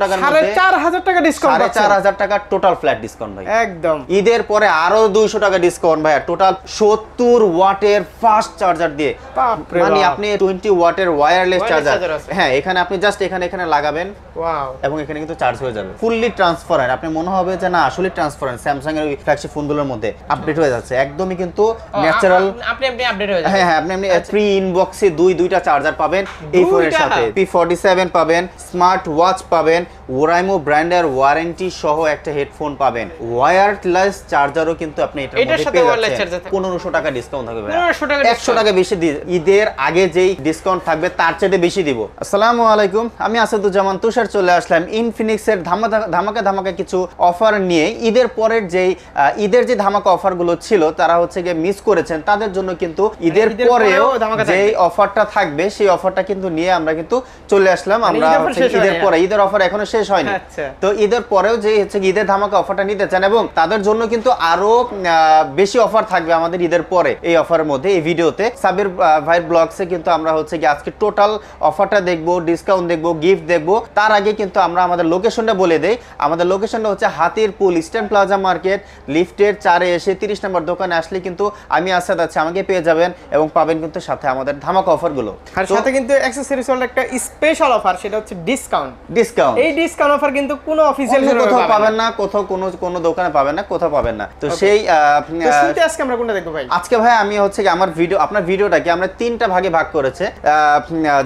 Total flat discount একদম ঈদের পরে দুইশো টাকা ডিসকাউন্ট টোটাল সত্তর ওয়াটের চার্জার দিয়ে মানে আপনি টোয়েন্টি ওয়াটের চার্জার হ্যাঁ এখানে আপনি জাস্ট এখানে এখানে লাগাবেন এবং এখানে কিন্তু চার্জ হয়ে যাবে আপনি মনে হবে যে না আসলে ট্রান্সফারেন্ট স্যামসাং এর ফোন গুলোর মধ্যে আপডেট হয়ে যাচ্ছে একদমই কিন্তু ন্যাচারাল আপডেট হ্যাঁ হ্যাঁ আপনি ইনবক্সে আচ্ছা। দুই দুইটা চার্জার পাবেন এই সাথে পাবেন স্মার্ট ওয়াচ পাবেন time ওরাইমো ব্র্যান্ডের ওয়ারেন্টি সহ একটা হেডফোন পাবেন ওয়্যারলেস চার্জারও কিন্তু আপনি এটার মধ্যে পেয়ে যাচ্ছেন 1500 টাকা ডিসকাউন্ট থাকবে 1500 টাকা 100 টাকা বেশি দিই ঈদের আগে যেই ডিসকাউন্ট থাকবে তার চেয়ে বেশি দিব আসসালামু আলাইকুম আমি জামান তুষার চলে আসলাম ইনফিনিক্সের ধামাকা ধামাকা ধামাকা কিছু অফার নিয়ে ঈদের পরের যেই ঈদের যে ধামাকা অফারগুলো ছিল তারা হচ্ছে যে মিস করেছেন তাদের জন্য কিন্তু মানে ঈদের পরেও যেই অফারটা থাকবে সেই অফারটা কিন্তু নিয়ে আমরা কিন্তু চলে আসলাম মানে আমরা ঈদের পরে ঈদের অফার এখনো শেষ হয়নি আচ্ছা। তো ঈদের পরেও যে হচ্ছে ঈদের ধামাকা অফারটা নিতে চান এবং তাদের জন্য কিন্তু আরো বেশি অফার থাকবে আমাদের ঈদের পরে এই অফারের মধ্যে এই ভিডিওতে সাবির ভাইয়ের ব্লগসে কিন্তু আমরা হচ্ছে কি আজকে টোটাল অফারটা দেখবো ডিসকাউন্ট দেখবো গিফট দেখবো তার আগে কিন্তু আমরা আমাদের লোকেশনটা বলে দেই আমাদের লোকেশনটা হচ্ছে হাতির পুল ইস্টার্ন প্লাজা মার্কেট লিফটের চারে এসে তিরিশ নম্বর দোকানে আসলে কিন্তু আমি আসাদ আছে আমাকে পেয়ে যাবেন এবং পাবেন কিন্তু সাথে আমাদের ধামাকা অফারগুলো আর সাথে কিন্তু অ্যাক্সেসরিজ একটা স্পেশাল অফার সেটা হচ্ছে ডিসকাউন্ট ডিসকাউন্ট এই অফার কিন্তু কোনো অফিসিয়াল কোথাও পাবেন না কোথাও কোনো কোনো দোকানে পাবেন না কোথাও পাবেন না তো সেই আপনি আজকে আমরা কোনটা ভাই আজকে ভাই আমি হচ্ছে কি আমার ভিডিও আপনার আমরা তিনটা ভাগে ভাগ করেছে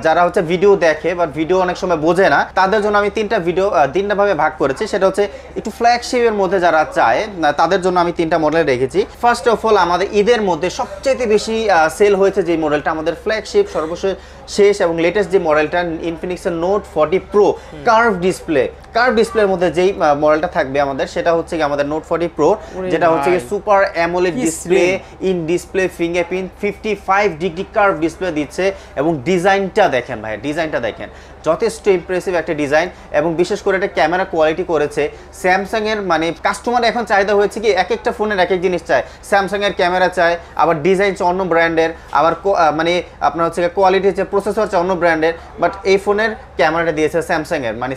যারা হচ্ছে ভিডিও দেখে বা ভিডিও অনেক সময় বোঝে না তাদের জন্য আমি তিনটা ভিডিও তিনটা ভাবে ভাগ করেছি সেটা হচ্ছে একটু ফ্ল্যাগশিপের মধ্যে যারা চায় তাদের জন্য আমি তিনটা মডেল রেখেছি ফার্স্ট অফ অল আমাদের ঈদের মধ্যে সবচেয়ে বেশি সেল হয়েছে যে মডেলটা আমাদের ফ্ল্যাগশিপ সর্বশেষ শেষ এবং লেটেস্ট যে মডেলটা ইনফিনিক্সের note forty pro curve display curve ডিসপ্লের মধ্যে যেই মডেলটা থাকবে আমাদের সেটা হচ্ছে কি আমাদের নোট ফর্টি প্রো যেটা হচ্ছে কি super AMOLED display in display fingerprint fifty five degree curve display দিচ্ছে এবং ডিজাইনটা দেখেন ভাই ডিজাইনটা দেখেন যথেষ্ট ইমপ্রেসিভ একটা ডিজাইন এবং বিশেষ করে একটা ক্যামেরা কোয়ালিটি করেছে স্যামসাংয়ের মানে কাস্টমার এখন চাহিদা হয়েছে কি এক একটা ফোনের এক এক জিনিস চায় স্যামসাংয়ের ক্যামেরা চায় আবার ডিজাইন চায় অন্য ব্র্যান্ডের আবার মানে আপনার হচ্ছে কোয়ালিটি হচ্ছে প্রসেসর চায় অন্য ব্র্যান্ডের বাট এই ফোনের ক্যামেরাটা দিয়েছে স্যামসাংয়ের মানে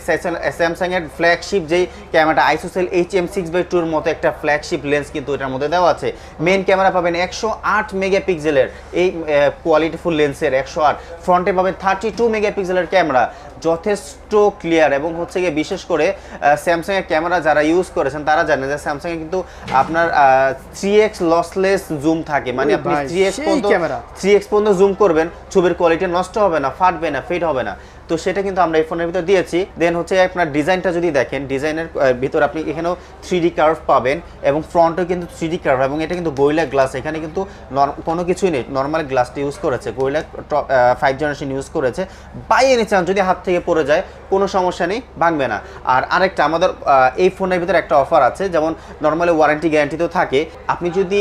স্যামসাংয়ের ফ্ল্যাগশিপ যেই ক্যামেরাটা ISOCELL H M six by টুর মতো একটা ফ্ল্যাগশিপ লেন্স কিন্তু এটার মধ্যে দেওয়া আছে মেন ক্যামেরা পাবেন একশো আট মেগাপিক্সেলের এই কোয়ালিটিফুল লেন্সের একশো আট ফ্রন্টে পাবেন থার্টি টু মেগাপিক্সেলের ক্যামেরা যথেষ্ট ক্লিয়ার এবং হচ্ছে গিয়ে বিশেষ করে স্যামসাংয়ের ক্যামেরা যারা ইউজ করেছেন তারা জানে যে স্যামসাংয়ে কিন্তু আপনার থ্রি এক্স লসলেস জুম থাকে মানে আপনি থ্রি এক্স পর্যন্ত থ্রি এক্স পর্যন্ত জুম করবেন ছবির কোয়ালিটি নষ্ট হবে না ফাটবে না ফেড হবে না তো সেটা কিন্তু আমরা এই ফোনের ভিতরে দিয়েছি দেন হচ্ছে আপনার ডিজাইনটা যদি দেখেন ডিজাইনের ভিতর আপনি এখানেও থ্রি কার্ভ পাবেন এবং ফ্রন্টও কিন্তু থ্রি কার্ভ এবং এটা কিন্তু গোয়েলা গ্লাস এখানে কিন্তু কোনো কিছুই নেই নর্মাল গ্লাসটি ইউজ করেছে গোয়েলা ফাইভ জেনারেশন ইউজ করেছে বাই এনি চান্স যদি হাত থেকে পড়ে যায় কোনো সমস্যা নেই ভাঙবে না আর আরেকটা আমাদের এই ফোনের ভিতরে একটা অফার আছে যেমন নর্মালি ওয়ারেন্টি গ্যারান্টি তো থাকে আপনি যদি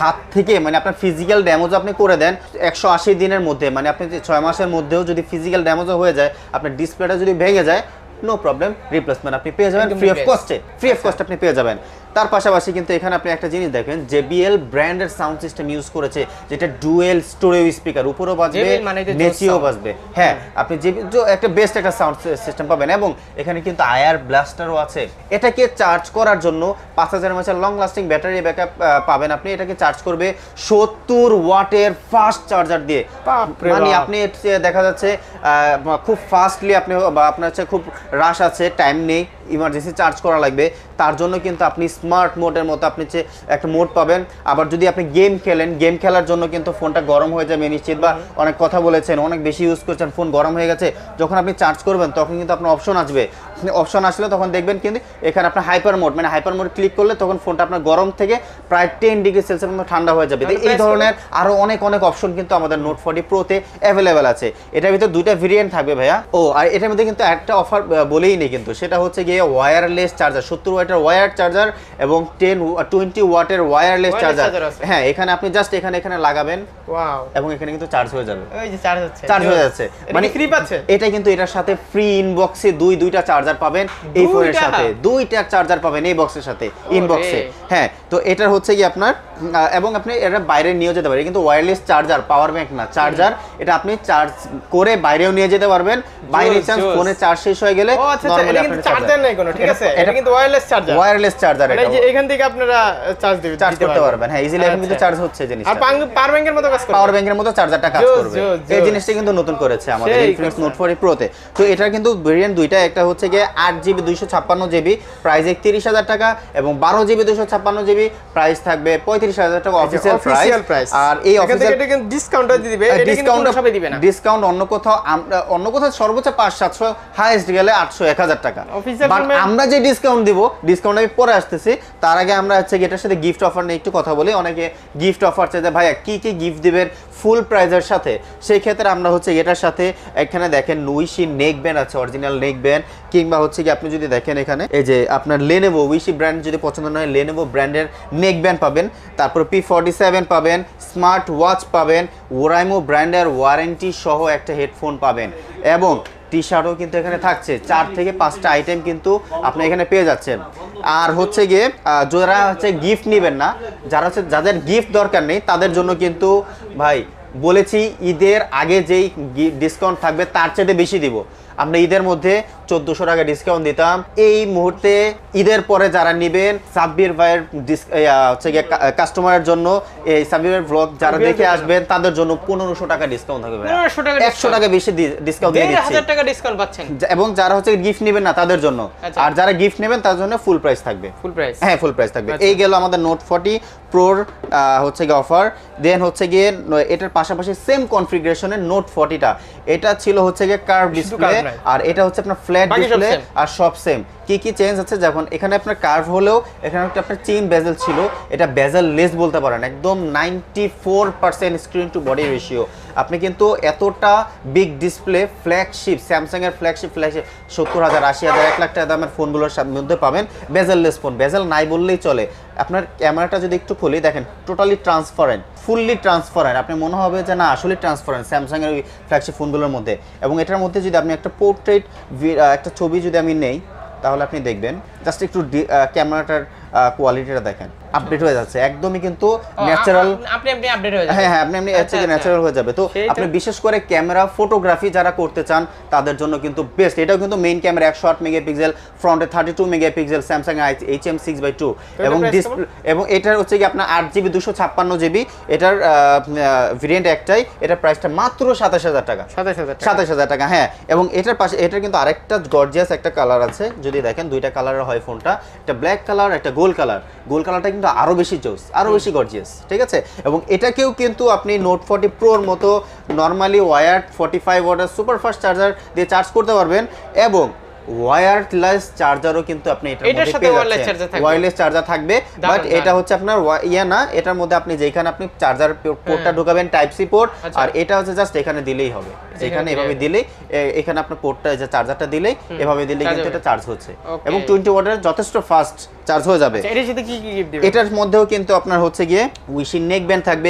হাত থেকে মানে আপনার ফিজিক্যাল ড্যামেজও আপনি করে দেন একশো আশি দিনের মধ্যে মানে আপনি ছয় মাসের মধ্যেও যদি ফিজিক্যাল ড্যামেজও হয়ে যায় আপনার ডিসপ্লেটা যদি ভেঙে যায় নো প্রবলেম রিপ্লেসমেন্ট আপনি পেয়ে যাবেন ফ্রি অফ কস্টে ফ্রি অফ কস্ট আপনি পেয়ে যাবেন তার পাশাপাশি কিন্তু এখানে আপনি একটা জিনিস দেখেন বিএল ব্র্যান্ডের সাউন্ড সিস্টেম ইউজ করেছে যেটা ডুয়েল স্টোরেজ স্পিকার উপরেও বাজবে মানে নিচেও বাজবে হ্যাঁ আপনি যে একটা বেস্ট একটা সাউন্ড সিস্টেম পাবেন এবং এখানে কিন্তু আয়ার ব্লাস্টারও আছে এটাকে চার্জ করার জন্য পাঁচ হাজার মাসের লং লাস্টিং ব্যাটারি ব্যাকআপ পাবেন আপনি এটাকে চার্জ করবে সত্তর ওয়াটের ফাস্ট চার্জার দিয়ে মানে আপনি দেখা যাচ্ছে খুব ফাস্টলি আপনি বা আপনার হচ্ছে খুব রাশ আছে টাইম নেই ইমার্জেন্সি চার্জ করা লাগবে তার জন্য কিন্তু আপনি স্মার্ট মোডের মতো আপনি যে একটা মোড পাবেন আবার যদি আপনি গেম খেলেন গেম খেলার জন্য কিন্তু ফোনটা গরম হয়ে যাবে নিশ্চিত বা অনেক কথা বলেছেন অনেক বেশি ইউজ করছেন ফোন গরম হয়ে গেছে যখন আপনি চার্জ করবেন তখন কিন্তু আপনার অপশন আসবে অপশন আসলে তখন দেখবেন কিন্তু এখানে আপনার হাইপার মোড মানে হাইপার মোড ক্লিক করলে তখন ফোনটা আপনার গরম থেকে প্রায় টেন ডিগ্রি সেলসিয়াস মতো ঠান্ডা হয়ে যাবে এই ধরনের আরও অনেক অনেক অপশন কিন্তু আমাদের নোট ফোর্টি প্রোতে অ্যাভেলেবেল আছে এটার ভিতরে দুইটা ভেরিয়েন্ট থাকবে ভাইয়া ও আর এটার মধ্যে কিন্তু একটা অফার বলেই নেই কিন্তু সেটা হচ্ছে গিয়ে ওয়্যারলেস চার্জার সত্তর ওয়াটের ওয়্যার চার্জার এবং টেন টোয়েন্টি ওয়াটের ওয়্যারলেস চার্জার হ্যাঁ এখানে আপনি জাস্ট এখানে এখানে লাগাবেন এবং এখানে কিন্তু চার্জ হয়ে যাবে চার্জ হয়ে যাচ্ছে মানে ফ্রি পাচ্ছে এটা কিন্তু এটার সাথে ফ্রি ইনবক্সে দুই দুইটা চার্জার চার্জার পাবেন এই ফোনের সাথে দুইটা চার্জার পাবেন এই বক্সের সাথে ইনবক্সে হ্যাঁ তো এটার হচ্ছে কি আপনার এবং আপনি এটা বাইরে নিয়ে যেতে পারেন কিন্তু ওয়্যারলেস চার্জার পাওয়ার ব্যাংক না চার্জার এটা আপনি চার্জ করে বাইরেও নিয়ে যেতে পারবেন বাইরে চান্স ফোনে চার্জ শেষ হয়ে গেলে নরমালি আপনি চার্জার নাই কোনো ঠিক আছে এটা কিন্তু ওয়্যারলেস চার্জার ওয়্যারলেস চার্জার এটা এখান থেকে আপনারা চার্জ দিবেন চার্জ করতে পারবেন হ্যাঁ ইজিলি এখন কিন্তু চার্জ আচ্ছা। হচ্ছে জিনিস আর পাওয়ার ব্যাংকের মতো কাজ করবে পাওয়ার ব্যাংকের মতো চার্জারটা কাজ করবে এই জিনিসটা কিন্তু নতুন করেছে আমাদের ইনফিনিক্স নোট 4 প্রোতে তো এটা কিন্তু ভেরিয়েন্ট দুইটা একটা হচ্ছে যে যে আট জিবি দুইশো ছাপ্পান্ন জিবি প্রাইস একত্রিশ হাজার টাকা এবং বারো জিবি দুইশো ছাপ্পান্ন জিবি প্রাইস থাকবে পঁয়ত্রিশ হাজার টাকা অফিসিয়াল প্রাইস আর এই ডিসকাউন্ট দিবে ডিসকাউন্ট সবাই দিবে ডিসকাউন্ট অন্য কোথাও অন্য কোথাও সর্বোচ্চ পাঁচ সাতশো হাইয়েস্ট গেলে আটশো এক হাজার টাকা আমরা যে ডিসকাউন্ট দিব ডিসকাউন্ট আমি পরে আসতেছি তার আগে আমরা হচ্ছে এটার সাথে গিফট অফার নিয়ে একটু কথা বলি অনেকে গিফট অফার চাইতে ভাইয়া কি কি গিফট দিবেন ফুল প্রাইজের সাথে সেই ক্ষেত্রে আমরা হচ্ছে এটার সাথে এখানে দেখেন নুইশি নেক ব্যান্ড আছে অরিজিনাল নেক ব্যান্ড কিংবা হচ্ছে কি আপনি যদি দেখেন এখানে এই যে আপনার লেনেভো উইশি ব্র্যান্ড যদি পছন্দ নয় লেনেভো ব্র্যান্ডের নেক ব্যান্ড পাবেন তারপর পি ফর্টি সেভেন পাবেন স্মার্ট ওয়াচ পাবেন ওরাইমো ব্র্যান্ডের ওয়ারেন্টি সহ একটা হেডফোন পাবেন এবং টি শার্টও কিন্তু এখানে থাকছে চার থেকে পাঁচটা আইটেম কিন্তু আপনি এখানে পেয়ে যাচ্ছেন আর হচ্ছে গিয়ে যারা হচ্ছে গিফট নেবেন না যারা হচ্ছে যাদের গিফট দরকার নেই তাদের জন্য কিন্তু ভাই বলেছি ঈদের আগে যেই ডিসকাউন্ট থাকবে তার চেয়ে বেশি দিব আমরা ঈদের মধ্যে চোদ্দশো টাকা ডিসকাউন্ট দিতাম এই মুহূর্তে ঈদের পরে যারা নেবেন সাব্বির ভাইয়ের হচ্ছে গিয়ে কাস্টমারের জন্য এই সাব্বিরের ব্লগ যারা দেখে আসবেন তাদের জন্য পনেরোশো টাকা ডিসকাউন্ট থাকবে একশো টাকা বেশি ডিসকাউন্ট দিয়ে দিচ্ছি এবং যারা হচ্ছে গিফট নেবেন না তাদের জন্য আচ্ছা। আর যারা গিফট নেবেন তাদের জন্য ফুল প্রাইস থাকবে ফুল প্রাইস হ্যাঁ ফুল প্রাইস থাকবে আচ্ছা। এই গেল আমাদের নোট ফর্টি প্রোর হচ্ছে গিয়ে অফার দেন হচ্ছে গিয়ে এটার পাশাপাশি সেম কনফিগারেশনের নোট ফর্টিটা এটা ছিল হচ্ছে গিয়ে কার্ভ ডিসপ্লে আর এটা হচ্ছে আপনার ফ্ল্যাট ডিসপ্লে আর সব সেম কি কি চেঞ্জ আছে যেমন এখানে আপনার কার্ভ হলেও এখানে একটা আপনার চেইন বেজেল ছিল এটা বেজেল লেস বলতে পারেন একদম ninety four percent screen to body ratio আপনি কিন্তু এতটা বিগ ডিসপ্লে ফ্ল্যাগশিপ স্যামসাংয়ের ফ্ল্যাগশিপ ফ্ল্যাগশিপ সত্তর হাজার আশি হাজার এক লাখ টাকা দামের ফোনগুলোর মধ্যে পাবেন লেস ফোন বেজেল নাই বললেই চলে আপনার ক্যামেরাটা যদি একটু খুলি দেখেন টোটালি ট্রান্সফারেন্ট ফুললি ট্রান্সফারেন্ট আপনি মনে হবে যে না আসলে ট্রান্সফারেন্ট স্যামসাংয়ের ওই ফ্ল্যাগশিপ ফোনগুলোর মধ্যে এবং এটার মধ্যে যদি আপনি একটা পোর্ট্রেট একটা ছবি যদি আমি নেই তাহলে আপনি দেখবেন জাস্ট একটু ক্যামেরাটার কোয়ালিটিটা দেখেন আপডেট হয়ে যাচ্ছে একদমই কিন্তু ন্যাচারাল আপনি আপনি আপডেট হয়ে যাবে হ্যাঁ হ্যাঁ আপনি আপনি এর থেকে ন্যাচারাল আচ্ছা, আচ্ছা। হয়ে যাবে তো আপনি বিশেষ করে ক্যামেরা ফটোগ্রাফি যারা করতে চান তাদের জন্য কিন্তু বেস্ট এটাও কিন্তু মেইন ক্যামেরা 108 মেগাপিক্সেল ফ্রন্টে 32 মেগাপিক্সেল স্যামসাং এইচএম 6/2 এবং ডিসপ্লে এবং এটার হচ্ছে কি আপনার 8 জিবি 256 জিবি এটার ভেরিয়েন্ট একটাই এটার প্রাইসটা মাত্র 27000 টাকা 27000 27000 টাকা হ্যাঁ এবং এটার পাশে এটার কিন্তু আরেকটা গর্জিয়াস একটা কালার আছে যদি দেখেন দুইটা কালারের হয় ফোনটা এটা ব্ল্যাক কালার একটা গোল কালার গোল কালারটা কিন্তু আরও বেশি জোস আরও বেশি গর্জিয়াস ঠিক আছে এবং এটাকেও কিন্তু আপনি নোট ফর্টি প্রোর মতো নর্মালি ওয়ার্ড ফর্টি ফাইভ ওয়াটার সুপারফাস্ট চার্জার দিয়ে চার্জ করতে পারবেন এবং ওয়্যারলেস চার্জারও কিন্তু আপনি এটার চার্জার থাকবে চার্জার থাকবে বাট এটা হচ্ছে আপনার ইয়া না এটার মধ্যে আপনি যেখানে আপনি চার্জার পোর্টটা ঢোকাবেন টাইপ সি পোর্ট আর এটা হচ্ছে জাস্ট এখানে দিলেই হবে এখানে এভাবে দিলেই এখানে আপনার পোর্টটা যে চার্জারটা দিলেই এভাবে দিলেই কিন্তু এটা চার্জ হচ্ছে এবং 20 ওয়াটের যথেষ্ট ফাস্ট চার্জ হয়ে যাবে আচ্ছা, এটার মধ্যেও কিন্তু আপনার হচ্ছে গিয়ে উইশিং নেক ব্যান্ড থাকবে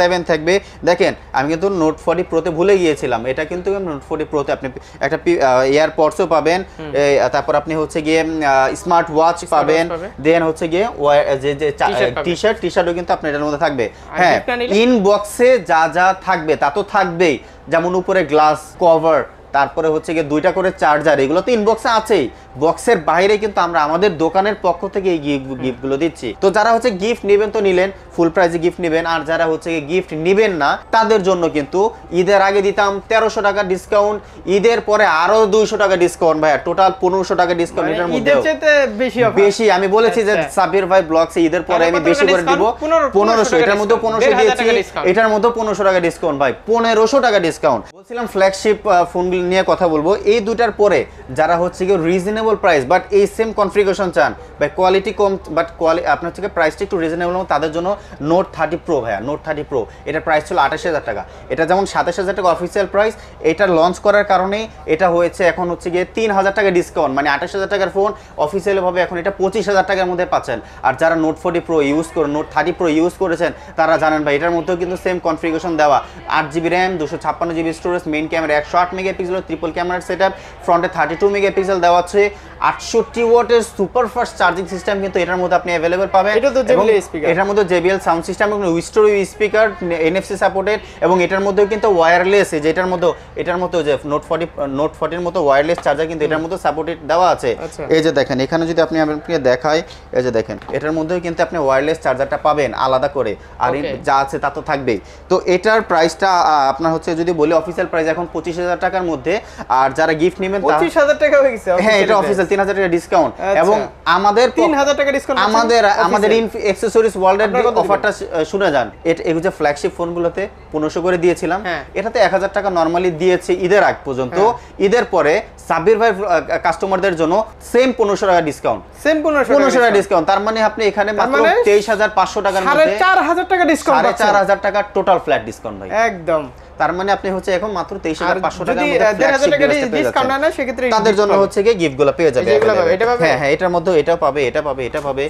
সেভেন থাকবে দেখেন আমি কিন্তু নোট 40 প্রোতে ভুলে গিয়েছিলাম এটা কিন্তু নোট 40 প্রোতে আপনি একটা এয়ারপডসও পাবেন তারপর আপনি হচ্ছে গিয়ে স্মার্ট ওয়াচ পাবেন দেন হচ্ছে গিয়ে যে টি শার্ট টি শার্টও কিন্তু আপনার এটার মধ্যে থাকবে হ্যাঁ ইনবক্সে যা যা থাকবে তা তো থাকবেই যেমন উপরে গ্লাস কভার তারপরে হচ্ছে গিয়ে দুইটা করে চার্জার এগুলো তো ইনবক্সে আছেই বক্সের বাইরে কিন্তু আমরা আমাদের দোকানের পক্ষ থেকে এই গিফটগুলো দিচ্ছি তো যারা হচ্ছে গিফট নেবেন তো নিলেন ফুল প্রাইজে গিফট নেবেন আর যারা হচ্ছে গিফট নেবেন না তাদের জন্য কিন্তু ঈদের আগে দিতাম তেরোশো টাকা ডিসকাউন্ট ঈদের পরে আরো দুইশো টাকা ডিসকাউন্ট ভাইয়া টোটাল পনেরোশো টাকা ডিসকাউন্ট এটার মধ্যে বেশি আমি বলেছি যে আচ্ছা। সাবির ভাই ব্লগসে ঈদের পরে আমি বেশি করে দিব পনেরোশো এটার মধ্যে পনেরোশো দিয়েছি এটার মধ্যে পনেরোশো টাকা ডিসকাউন্ট ভাই পনেরোশো টাকা ডিসকাউন্ট বলছিলাম ফ্ল্যাগশিপ ফোনগুলি নিয়ে কথা বলবো এই দুটার পরে যারা হচ্ছে কি রিজনেবল প্রাইস বাট এই সেম কনফিগারেশন চান বা কোয়ালিটি কম বাট কোয়ালি আপনার হচ্ছে প্রাইসটা একটু রিজনেবল তাদের জন্য নোট থার্টি প্রো ভাইয়া নোট থার্টি প্রো এটার প্রাইস ছিল আঠাশ হাজার টাকা এটা যেমন সাতাশ হাজার টাকা অফিসিয়াল প্রাইস এটা লঞ্চ করার কারণে এটা হয়েছে এখন হচ্ছে গিয়ে তিন হাজার টাকা ডিসকাউন্ট মানে আঠাশ হাজার টাকার ফোন অফিসিয়ালভাবে এখন এটা পঁচিশ হাজার টাকার মধ্যে পাচ্ছেন আর যারা নোট ফোর্টি প্রো ইউজ করে নোট থার্টি প্রো ইউজ করেছেন তারা জানেন ভাই এটার মধ্যেও কিন্তু সেম কনফিগারেশন দেওয়া আট জিবি র্যাম দুশো ছাপ্পান্ন জিবি স্টোরেজ মেন ক্যামেরা একশো আট মেগাপিক্সেল হয়েছিল ট্রিপল ক্যামেরার সেট আপ ফ্রন্টে থার্টি টু মেগাপিক্সেল দেওয়া আছে আটষট্টি ওয়াটের সুপার ফাস্ট চার্জিং সিস্টেম কিন্তু এটার মধ্যে আপনি অ্যাভেলেবল পাবেন এটার মধ্যে জেবিএল সাউন্ড সিস্টেম এবং উইস্টোর স্পিকার এনএফসি সাপোর্টেড এবং এটার মধ্যেও কিন্তু ওয়্যারলেস যেটার মধ্যে এটার মধ্যে যে নোট ফর্টি নোট ফর্টির মতো ওয়ারলেস চার্জার কিন্তু এটার মধ্যে সাপোর্টেড দেওয়া আছে আচ্ছা। এই যে দেখেন এখানে যদি আপনি আপনাকে দেখাই এই যে দেখেন এটার মধ্যেও কিন্তু আপনি ওয়ারলেস চার্জারটা পাবেন আলাদা করে আর যা আছে তা তো থাকবেই তো এটার প্রাইসটা আপনার হচ্ছে যদি বলি অফিসিয়াল প্রাইস এখন পঁচিশ হাজার টাকার মধ্যে মধ্যে আর যারা গিফট নেবেন 25000 টাকা হয়ে গেছে হ্যাঁ এটা অফিশিয়াল 3000 টাকা ডিসকাউন্ট আচ্ছা। এবং আমাদের 3000 টাকা ডিসকাউন্ট আমাদের আমাদের অ্যাকসেসরিজ এর অফারটা শুনে যান এটা এগুলো ফ্ল্যাগশিপ ফোনগুলোতে 1500 করে দিয়েছিলাম হ্যাঁ। এটাতে 1000 টাকা নরমালি দিয়েছে ঈদের আগ পর্যন্ত হ্যাঁ। ঈদের পরে সাবির ভাই কাস্টমারদের জন্য সেম 1500 টাকা ডিসকাউন্ট সেম 1500 টাকা ডিসকাউন্ট তার মানে আপনি এখানে মাত্র 23500 মানে টাকার মধ্যে 4500 টাকা ডিসকাউন্ট 4500 টাকা টোটাল ফ্ল্যাট ডিসকাউন্ট ভাই একদম তার মানে আপনি হচ্ছে এখন মাত্র 23500 টাকা মধ্যে ডিসকাউন্ট না সে ক্ষেত্রে তাদের জন্য হচ্ছে কি গিফটগুলো পেয়ে যাবে হ্যাঁ হ্যাঁ এটার মধ্যে এটা পাবে এটা পাবে এটা পাবে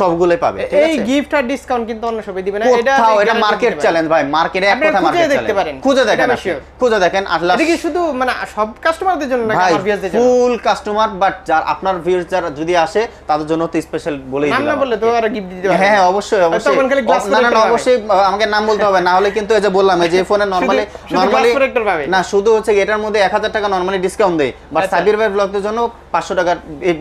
সবগুলোই পাবে এই গিফট আর ডিসকাউন্ট কিন্তু অন্য সবাই দিবে না এটা এটা মার্কেট চ্যালেঞ্জ ভাই মার্কেটে এক কথা মার্কেট দেখতে পারেন খুঁজে দেখেন খুঁজে দেখেন আসলে এটা কি শুধু মানে সব কাস্টমারদের জন্য নাকি আমার ভিউয়ারদের জন্য ফুল কাস্টমার বাট যার আপনার ভিউয়ার যারা যদি আসে তাদের জন্য তো স্পেশাল বলেই দিলাম না বললে তো আর গিফট দিতে পারেন হ্যাঁ, হ্যাঁ অবশ্যই অবশ্যই না না অবশ্যই আমাকে নাম বলতে হবে না হলে কিন্তু এই যে বললাম এই যে ফোনে নরমালি নরমালি না শুধু হচ্ছে এটার মধ্যে 1000 টাকা নরমালি ডিসকাউন্ট দেয় বাট সাবির ভাই জন্য 500 টাকা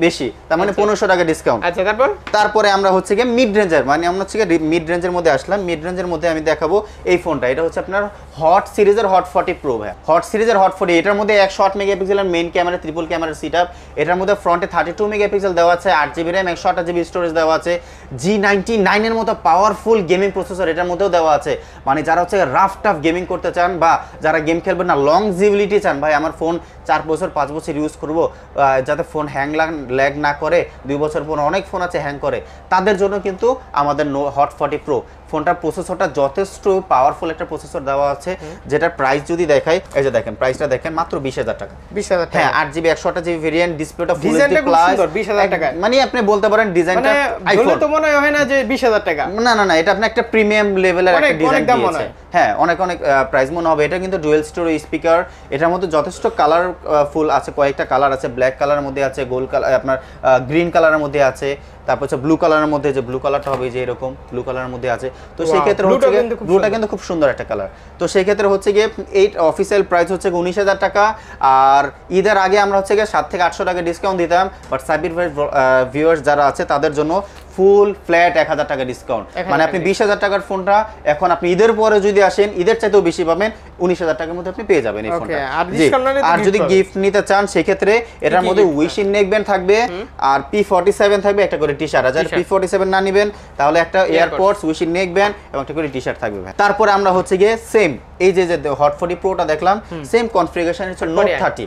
বেশি তার মানে 1500 আচ্ছা। টাকা ডিসকাউন্ট আচ্ছা তারপর তারপরে আমরা হচ্ছে কি মিড রেঞ্জের মানে আমরা হচ্ছে মিড রেঞ্জের মধ্যে আসলাম মিড রেঞ্জের মধ্যে আমি দেখাবো এই ফোনটা এটা হচ্ছে আপনার হট সিরিজের হট 40 প্রো ভাই হট সিরিজের হট 40 এটার মধ্যে 108 মেগাপিক্সেলের main camera triple camera setup এটার মধ্যে ফ্রন্টে 32 মেগাপিক্সেল দেওয়া আছে 8 জিবি RAM আট জিবি স্টোরেজ দেওয়া আছে G99 এর মতো পাওয়ারফুল গেমিং প্রসেসর এটার মধ্যেও দেওয়া আছে মানে যারা হচ্ছে রাফ টাফ গেমিং করতে চান বা যারা গেম খেলবেন না লং জিবিলিটি চান ভাই আমার ফোন চার বছর পাঁচ বছর ইউজ করব যাতে ফোন হ্যাং ল্যাগ না করে দুই বছর পর অনেক ফোন আছে হ্যাং করে তাদের জন্য কিন্তু আমাদের নো হট ফর্টি প্রো ফোনটা প্রসেসরটা যথেষ্ট পাওয়ারফুল একটা প্রসেসর দেওয়া আছে যেটা প্রাইস যদি দেখাই এই যে দেখেন প্রাইসটা দেখেন মাত্র 20000 টাকা 20000 হাজার হ্যাঁ আট জিবি একশো জিবি ভেরিয়েন্ট ডিসপ্লেটা ফুল এইচডি প্লাস 20000 টাকা মানে আপনি বলতে পারেন ডিজাইনটা আইফোন মানে তো মনে হয় না যে 20000 টাকা না না না এটা আপনি একটা প্রিমিয়াম লেভেলের একটা ডিজাইন দিয়েছে হ্যাঁ অনেক অনেক প্রাইস মনে হবে এটা কিন্তু ডুয়েল স্টোর স্পিকার এটার মধ্যে যথেষ্ট কালার ফুল আছে কয়েকটা কালার আছে ব্ল্যাক কালারের মধ্যে আছে গোল্ড কালার আপনার গ্রিন কালারের মধ্যে আছে তারপর হচ্ছে ব্লু কালারের মধ্যে যে ব্লু কালারটা হবে যে এরকম ব্লু কালারের মধ্যে আছে তো সেই ক্ষেত্রে হচ্ছে ব্লুটা কিন্তু খুব সুন্দর একটা কালার তো সেই ক্ষেত্রে হচ্ছে গিয়ে এই অফিসিয়াল প্রাইস হচ্ছে উনিশ হাজার টাকা আর ঈদের আগে আমরা হচ্ছে গিয়ে সাত থেকে আটশো টাকা ডিসকাউন্ট দিতাম বাট সাবির ভিউয়ার্স যারা আছে তাদের জন্য ফুল ফ্ল্যাট এক হাজার টাকা ডিসকাউন্ট মানে আপনি বিশ হাজার টাকার ফোনটা এখন আপনি ঈদের পরে যদি আসেন ঈদের চাইতেও বেশি পাবেন উনিশ হাজার টাকার মধ্যে আপনি পেয়ে যাবেন এই ফোনটা আর যদি গিফট নিতে চান সেক্ষেত্রে এটার মধ্যে উইশিন নেকবেন থাকবে আর পি ফর্টি সেভেন থাকবে একটা করে টি শার্ট আর যদি পি ফর্টি সেভেন না নেবেন তাহলে একটা এয়ারপোর্টস উইশিন নেকবেন এবং একটা করে টি শার্ট থাকবে তারপরে আমরা হচ্ছে গিয়ে সেম এই যে যে হট ফোর্টি প্রোটা দেখলাম সেম কনফিগারেশন হচ্ছে নোট থার্টি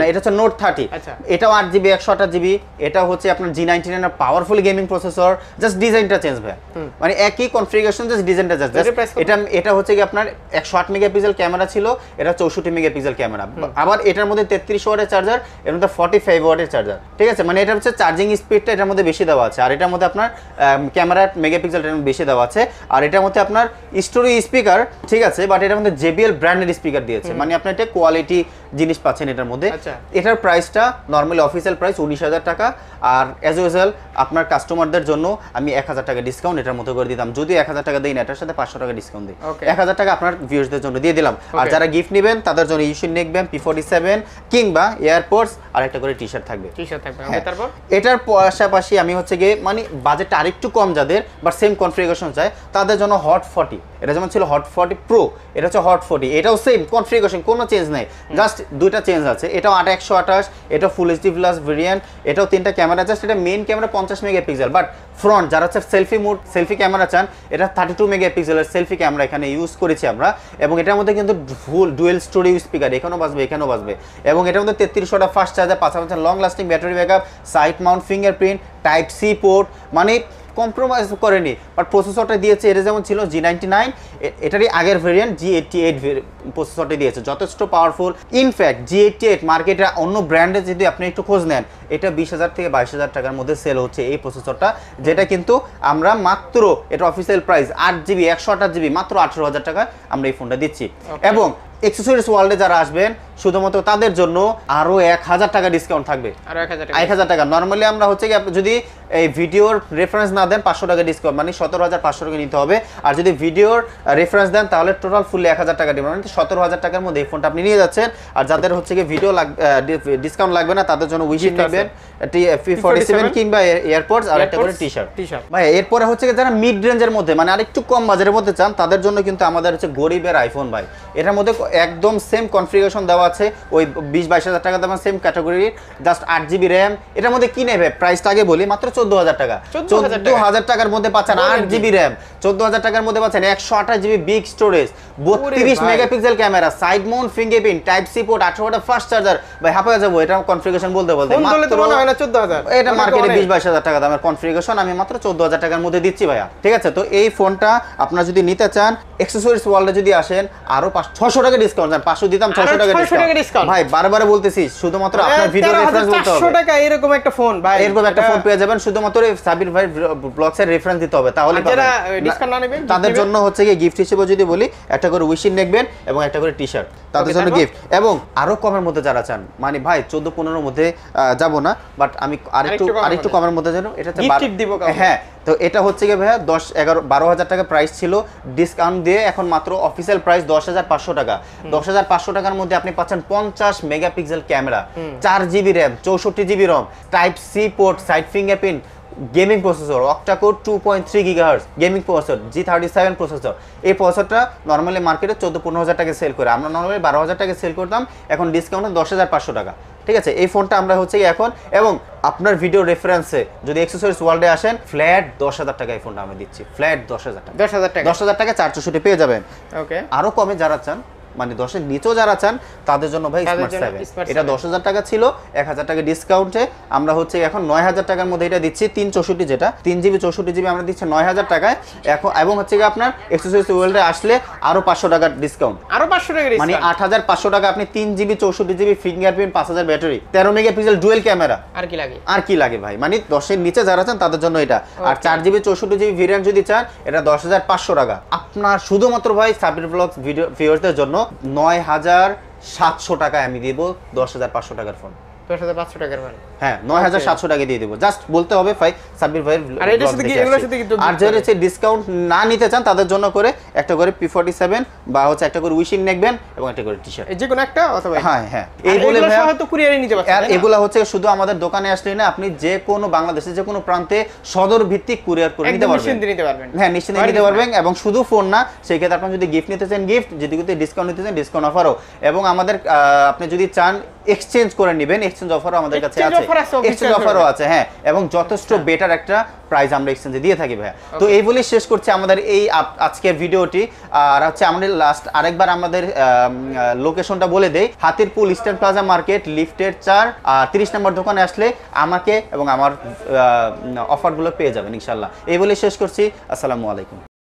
না এটা হচ্ছে নোট থার্টি আচ্ছা। এটাও আট জিবি একশো আঠাশ জিবি এটা হচ্ছে আপনার G ninety nine powerful gaming processor processor just ডিজাইনটা চেঞ্জ হয় মানে একই কনফিগারেশন জাস্ট ডিজাইনটা জাস্ট এটা এটা হচ্ছে কি আপনার একশো আট মেগাপিক্সেল ক্যামেরা ছিল এটা চৌষট্টি মেগাপিক্সেল ক্যামেরা আবার এটার মধ্যে তেত্রিশ ওয়াটের চার্জার এর মধ্যে ফর্টি ফাইভ ওয়াটের চার্জার ঠিক আছে মানে এটা হচ্ছে চার্জিং স্পিডটা এটার মধ্যে বেশি দেওয়া আছে আর এটার মধ্যে আপনার ক্যামেরা মেগাপিক্সেল বেশি দেওয়া আছে আর এটার মধ্যে আপনার স্টোরি স্পিকার ঠিক আছে বাট এটার মধ্যে জেবিএল ব্র্যান্ডের স্পিকার দিয়েছে মানে আপনার একটা কোয়ালিটি জিনিস পাচ্ছেন এটার মধ্যে আচ্ছা। এটার প্রাইসটা নর্মালি অফিসিয়াল প্রাইস উনিশ হাজার টাকা আর অ্যাজ ইউজুয়াল আপনার কাস্টমারদের জন্য জন্য আমি এক হাজার টাকা ডিসকাউন্ট এটার মতো করে দিতাম যদি এক হাজার টাকা দিই না এটার সাথে পাঁচশো টাকা ডিসকাউন্ট দিই এক হাজার টাকা আপনার ভিউসদের জন্য দিয়ে দিলাম আর যারা গিফট নেবেন তাদের জন্য ইস্যু নেক পি ফোর্টি সেভেন কিংবা এয়ারপোর্টস আর একটা করে টি শার্ট থাকবে হ্যাঁ। এটার পাশাপাশি আমি হচ্ছে গিয়ে মানে বাজেটটা আরেকটু কম যাদের বা সেম কনফিগারেশন চায় তাদের জন্য হট ফর্টি এটা যেমন ছিল হট ফর্টি প্রো এটা হচ্ছে হট ফর্টি এটাও সেম কনফিগারেশন কোনো চেঞ্জ নেই জাস্ট দুইটা চেঞ্জ আছে এটাও আট একশো আঠাশ এটা ফুল এইচডি প্লাস ভেরিয়েন্ট এটাও তিনটা ক্যামেরা জাস্ট এটা মেন ক্যামেরা পঞ্চাশ মেগাপিক্সেল বাট ফ্রন্ট যারা হচ্ছে সেলফি মোড সেলফি ক্যামেরা চান এটা থার্টি টু মেগাপিক্সেলের সেলফি ক্যামেরা এখানে ইউজ করেছি আমরা এবং এটার মধ্যে কিন্তু ফুল ডুয়েল স্টোরি স্পিকার এখানেও বাজবে এখানেও বাজবে এবং এটার মধ্যে তেত্রিশশোটা ফার্স্ট চার্জার পাশাপাশি long lasting battery backup side mount fingerprint type C port মানে কম্প্রোমাইজ করেনি বাট প্রসেসরটা দিয়েছে এটা যেমন ছিল জি নাইনটি নাইন এটারই আগের ভেরিয়েন্ট জি এইটটি এইট প্রসেসরটি দিয়েছে যথেষ্ট powerful in fact G eighty eight মার্কেটে অন্য ব্র্যান্ডে যদি আপনি একটু খোঁজ নেন এটা বিশ হাজার থেকে বাইশ হাজার টাকার মধ্যে সেল হচ্ছে এই প্রসেসরটা যেটা কিন্তু আমরা মাত্র এটা অফিসিয়াল প্রাইস আট জিবি একশো আঠাশ জিবি মাত্র আঠেরো হাজার টাকা আমরা এই ফোনটা দিচ্ছি এবং এক্সেসরিজ ওয়ার্ল্ডে যারা আসবেন শুধুমাত্র তাদের জন্য আরো এক হাজার টাকা ডিসকাউন্ট থাকবে এক হাজার টাকা নর্মালি আমরা হচ্ছে কি যদি এই ভিডিওর রেফারেন্স না দেন পাঁচশো টাকা ডিসকাউন্ট মানে সতেরো হাজার পাঁচশো টাকা নিতে হবে আর যদি ভিডিওর রেফারেন্স দেন তাহলে টোটাল ফুল এক হাজার টাকা দেবেন মানে সতেরো হাজার টাকার মধ্যে এই ফোনটা আপনি নিয়ে যাচ্ছেন আর যাদের হচ্ছে কি ভিডিও ডিসকাউন্ট লাগবে না তাদের জন্য উইশি পাবেন কিংবা এয়ারপোর্টস আর একটা করে টি শার্ট ভাই এরপরে হচ্ছে যারা মিড রেঞ্জের মধ্যে মানে আরেকটু কম বাজারের মধ্যে চান তাদের জন্য কিন্তু আমাদের হচ্ছে গরিবের আইফোন ভাই এটার মধ্যে একদম সেম কনফিগারেশন দেওয়া আছে ওই বিশ বাইশ হাজার টাকা দামের সেম ক্যাটাগরির জাস্ট আট জিবি র্যাম এটার মধ্যে কি নেবে প্রাইসটা আগে বলি মাত্র চোদ্দ হাজার টাকা চোদ্দ হাজার টাকার মধ্যে পাচ্ছেন আট জিবি র্যাম চোদ্দ হাজার টাকার মধ্যে পাচ্ছেন একশো আঠাশ জিবি বিগ স্টোরেজ বত্রিশ megapixel camera side mount fingerprint type C port আঠারোটা ফাস্ট চার্জার ভাই হাঁপে যাবো এটা কনফিগারেশন বলতে বলতে এটা মার্কেটে বিশ বাইশ হাজার টাকা দামের কনফিগারেশন আমি মাত্র চোদ্দ হাজার টাকার মধ্যে দিচ্ছি ভাইয়া ঠিক আছে তো এই ফোনটা আপনার যদি নিতে চান এক্সেসরিজ ওয়ার্ল্ডে যদি আসেন আরো ছশো টাকা ডিসকাউন্ট পাঁচশো দিতাম ছশো টাকা ভাই বারবার শুধুমাত্র আপনার ভিডিও এরকম একটা ফোন এরকম একটা ফোন পেয়ে যাবেন শুধুমাত্র রেফারেন্স দিতে হবে তাহলে তাদের জন্য হচ্ছে গিফট হিসেবে যদি বলি একটা করে উইশিন দেখবেন এবং একটা করে টি-শার্ট তাদের জন্য গিফট এবং আরো কমের মধ্যে যারা চান মানে ভাই 14 15 এর মধ্যে যাব না বাট আমি আরেকটু আরেকটু কমের মধ্যে যেন এটা দিব হ্যাঁ তো এটা হচ্ছে কি ভাই 10 11 12000 টাকা প্রাইস ছিল ডিসকাউন্ট দিয়ে এখন মাত্র অফিশিয়াল প্রাইস 10500 টাকা 10500 টাকার মধ্যে আপনি পাচ্ছেন 50 মেগাপিক্সেল ক্যামেরা চার জিবি র্যাম চৌষট্টি GB ROM type C port side fingerprint gaming processor octa core two point three gigahertz gaming processor G thirty seven processor এই প্রসেসরটা নর্মালি মার্কেটে চোদ্দো পনেরো হাজার টাকা সেল করে আমরা নর্মালি বারো হাজার টাকা সেল করতাম এখন ডিসকাউন্টে দশ হাজার পাঁচশো টাকা ঠিক আছে এই ফোনটা আমরা হচ্ছে এখন এবং আপনার ভিডিও রেফারেন্সে যদি এক্সেসরিজ ওয়ার্ল্ডে আসেন ফ্ল্যাট দশ হাজার টাকা এই ফোনটা আমরা দিচ্ছি ফ্ল্যাট দশ হাজার টাকা দশ হাজার টাকা দশ হাজার টাকা চারশো পেয়ে যাবেন ওকে আরও কমে যারা চান মানে দশের নিচেও যারা চান তাদের জন্য ভাই স্মার্ট সেভেন এটা দশ হাজার টাকা ছিল এক হাজার টাকা ডিসকাউন্টে আমরা হচ্ছে এখন নয় হাজার টাকার মধ্যে এটা দিচ্ছি তিন চৌষট্টি যেটা তিন জিবি চৌষট্টি জিবি আমরা দিচ্ছি নয় হাজার টাকায় এখন এবং হচ্ছে গিয়ে আপনার এক্সেসরিজ ওয়েল্ডে আসলে আরও পাঁচশো টাকার ডিসকাউন্ট আরও পাঁচশো টাকা মানে আট হাজার পাঁচশো টাকা আপনি তিন জিবি চৌষট্টি জিবি ফিঙ্গারপ্রিন্ট পাঁচ হাজার ব্যাটারি তেরো মেগা পিক্সেল ডুয়েল ক্যামেরা আর কি লাগে আর কি লাগে ভাই মানে দশের নিচে যারা চান তাদের জন্য এটা আর চার জিবি চৌষট্টি জিবি ভেরিয়েন্ট যদি চান এটা দশ হাজার পাঁচশো টাকা আপনার শুধুমাত্র ভাই সাবির ব্লগ ভিডিও ভিউয়ার্সদের জন্য নয় হাজার সাতশো টাকায় আমি দেবো দশ হাজার পাঁচশো টাকার ফোন হ্যাঁ, হ্যাঁ, হ্যাঁ। শুধু আমাদের দোকানে আসলেই না আপনি যে কোনো বাংলাদেশে যে কোনো প্রান্তে সদর ভিত্তিক কুরিয়ার করে নিতে পারবেন নিতে পারবেন হ্যাঁ নিশ্চিন্তে নিতে পারবেন এবং শুধু ফোন না সেই ক্ষেত্রে আপনি যদি গিফট নিতে চান গিফট যদি ডিসকাউন্ট নিতে চান ডিসকাউন্ট অফারও এবং আমাদের আপনি যদি চান এক্সচেঞ্জ করে নেবেন এক্সচেঞ্জ অফারও আমাদের কাছে আছে এক্সচেঞ্জ অফারও আছে হ্যাঁ এবং যথেষ্ট বেটার হ্যাঁ। একটা প্রাইস আমরা এক্সচেঞ্জে দিয়ে থাকি ভাইয়া তো এই বলে শেষ করছি আমাদের এই আজকের ভিডিওটি আর হচ্ছে আমাদের লাস্ট আরেকবার আমাদের লোকেশনটা বলে দেই হাতিরপুল ইস্টার্ন প্লাজা মার্কেট লিফটের চার তিরিশ নম্বর দোকানে আসলে আমাকে এবং আমার অফারগুলো পেয়ে যাবেন ইনশাল্লাহ এই বলে শেষ করছি আসসালামু আলাইকুম